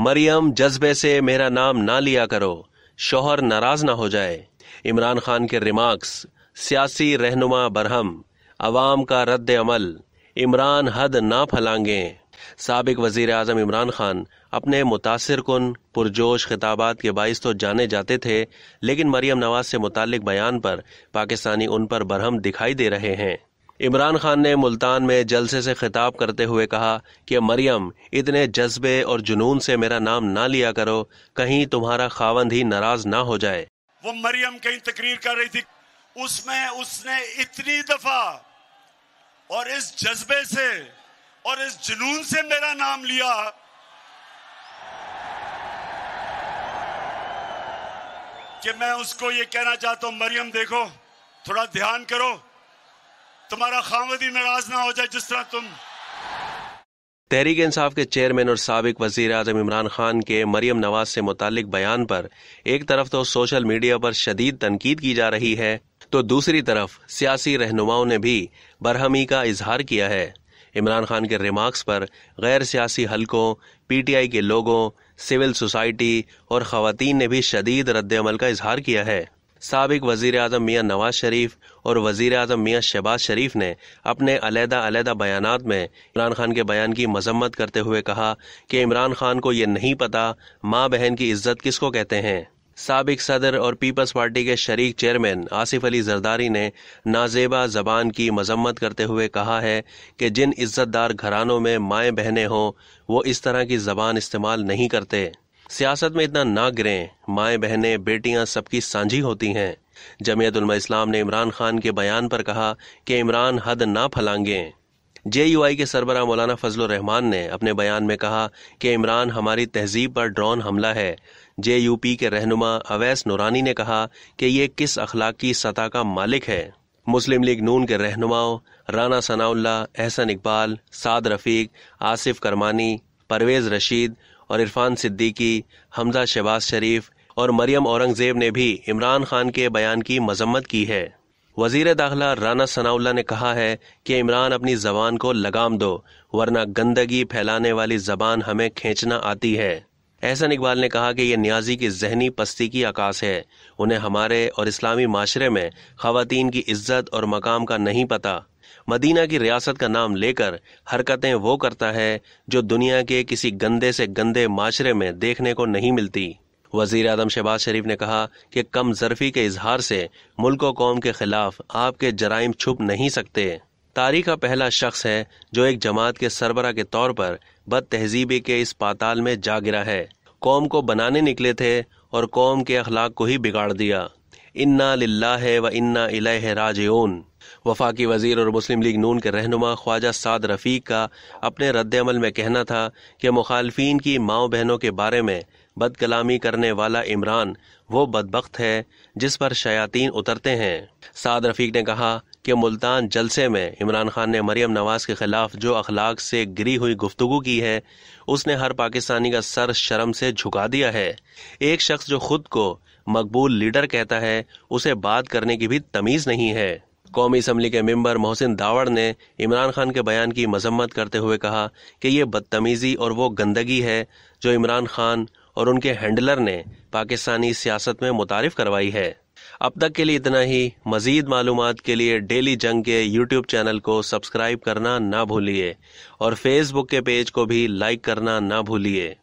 मरियम जज्बे से मेरा नाम ना लिया करो शोहर नाराज ना हो जाए इमरान खान के रिमार्क्स सियासी रहनुमा बरहम अवाम का रद्द अमल इमरान हद ना फलांगे सबक वजीर अजम इमरान खान अपने मुतासर कन पुरजोश खिताबात के बायस तो जाने जाते थे लेकिन मरियम नवाज से मुतल बयान पर पाकिस्तानी उन पर बरहम दिखाई दे रहे हैं इमरान खान ने मुल्तान में जलसे से खिताब करते हुए कहा कि मरियम इतने जज्बे और जुनून से मेरा नाम ना लिया करो कहीं तुम्हारा खावंद ही नाराज ना हो जाए वो मरियम कहीं तकरीर कर रही थी उसमें उसने इतनी दफा और इस जज्बे से और इस जुनून से मेरा नाम लिया कि मैं उसको ये कहना चाहता हूं मरियम देखो थोड़ा ध्यान करो तुम्हारा खामदी नाराज ना हो जाए जिस तरह तुम तहरीक इंसाफ के चेयरमैन और सबक वजीर अजम इमरान खान के मरियम नवाज से मुतल बयान पर एक तरफ तो सोशल मीडिया पर शदीद तनकीद की जा रही है तो दूसरी तरफ सियासी रहनुमाओं ने भी बरहमी का इजहार किया है इमरान खान के रिमार्क्स पर गैर सियासी हलकों पी टी आई के लोगों सिविल सोसाइटी और खातन ने भी शदीद रद्दमल का इजहार किया है सबक वज़ी अजम मियाँ नवाज़ शरीफ और वजीर अजम मियाँ शहबाज शरीफ ने अपने अलहदा अलीहदा बयान में इमरान खान के बयान की मजम्मत करते हुए कहा कि इमरान खान को ये नहीं पता माँ बहन की इज्जत किसको कहते हैं सबक सदर और पीपल्स पार्टी के शरीक चेयरमैन आसिफ अली जरदारी ने नाजेबा जबान की मजम्मत करते हुए कहा है कि जिन इज्जतदार घरानों में माएँ बहनें हों वो इस तरह की जबान इस्तेमाल नहीं करते सियासत में इतना ना गिरे माए बहनें बेटियां सबकी साझी होती हैं उलमा इस्लाम ने इमरान खान के बयान पर कहा कि इमरान हद ना फलांगे जे यू आई के सरबरा मौलाना फजल रहमान ने अपने बयान में कहा कि इमरान हमारी तहजीब पर ड्रोन हमला है जे यू पी के रहनुमा अवैस नूरानी ने कहा कि ये किस अखलाक की सतह का मालिक है मुस्लिम लीग नून के रहनुमाओं राना सनाउल्ला एहसन इकबाल साद रफीक आसिफ करमानी परवेज रशीद और इरफान सिद्दीकी हमजा शहबाज शरीफ और मरियम औरंगजेब ने भी इमरान खान के बयान की मजम्मत की है वजीर दाखिला राना सनाउल्ला ने कहा है कि इमरान अपनी जबान को लगाम दो वरना गंदगी फैलाने वाली जबान हमें खींचना आती है एहसन इकबाल ने कहा कि यह न्याजी की जहनी पस्ती की आकाश है उन्हें हमारे और इस्लामी माशरे में खातन की इज्जत और मकाम का नहीं पता मदीना की रियासत का नाम लेकर हरकतें वो करता है जो दुनिया के किसी गंदे से गंदे माशरे में देखने को नहीं मिलती वजीर आजम शहबाज शरीफ ने कहा कि कम जरफी के इजहार से मुल्क कौम के खिलाफ आपके जराइम छुप नहीं सकते तारीख का पहला शख्स है जो एक जमात के सरबरा के तौर पर बद तहजीबी के इस पाताल में जा गिरा है कौम को बनाने निकले थे और कौम के अखलाक को ही बिगाड़ दिया इन्ना लिल्ला है व इन्ना है राजन वफाकी वजीर और मुस्लिम लीग नून के रहनुमा ख्वाजा साद रफ़ीक का अपने रद्दमल में कहना था कि मुखालफन की माओ बहनों के बारे में बदकलामी करने वाला इमरान वो बदबख्त है जिस पर शयातीन उतरते हैं साद रफ़ीक ने कहा कि मुल्तान जलसे में इमरान खान ने मरियम नवाज़ के ख़िलाफ़ जो अखलाक से गिरी हुई गुफ्तु की है उसने हर पाकिस्तानी का सर शर्म से झुका दिया है एक शख्स जो खुद को मकबूल लीडर कहता है उसे बात करने की भी तमीज नहीं है कौमी असम्बली के मेंबर मोहसिन दावड़ ने इमरान खान के बयान की मजम्मत करते हुए कहा कि ये बदतमीज़ी और वो गंदगी है जो इमरान खान और उनके हैंडलर ने पाकिस्तानी सियासत में मुतारफ करवाई है अब तक के लिए इतना ही मजीद मालूम के लिए डेली जंग के यूट्यूब चैनल को सब्सक्राइब करना ना भूलिए और फेसबुक के पेज को भी लाइक करना ना भूलिए